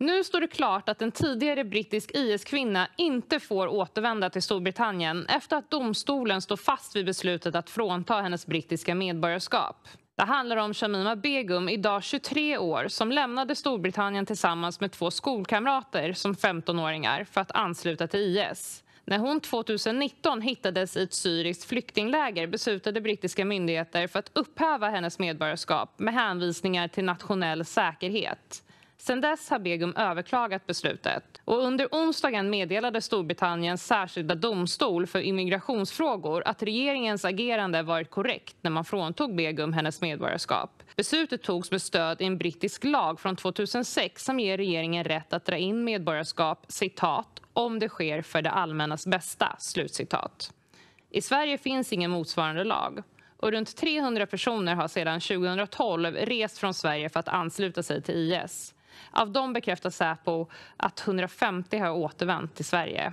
Nu står det klart att en tidigare brittisk IS-kvinna inte får återvända till Storbritannien efter att domstolen står fast vid beslutet att frånta hennes brittiska medborgarskap. Det handlar om Shamima Begum, idag 23 år, som lämnade Storbritannien tillsammans med två skolkamrater som 15-åringar för att ansluta till IS. När hon 2019 hittades i ett syriskt flyktingläger beslutade brittiska myndigheter för att upphäva hennes medborgarskap med hänvisningar till nationell säkerhet. Sedan dess har Begum överklagat beslutet och under onsdagen meddelade Storbritanniens särskilda domstol för immigrationsfrågor att regeringens agerande varit korrekt när man fråntog Begum hennes medborgarskap. Beslutet togs med stöd i en brittisk lag från 2006 som ger regeringen rätt att dra in medborgarskap citat, om det sker för det allmännas bästa. Slutcitat. I Sverige finns ingen motsvarande lag och runt 300 personer har sedan 2012 rest från Sverige för att ansluta sig till IS. Av dem bekräftar Säpo att 150 har återvänt till Sverige.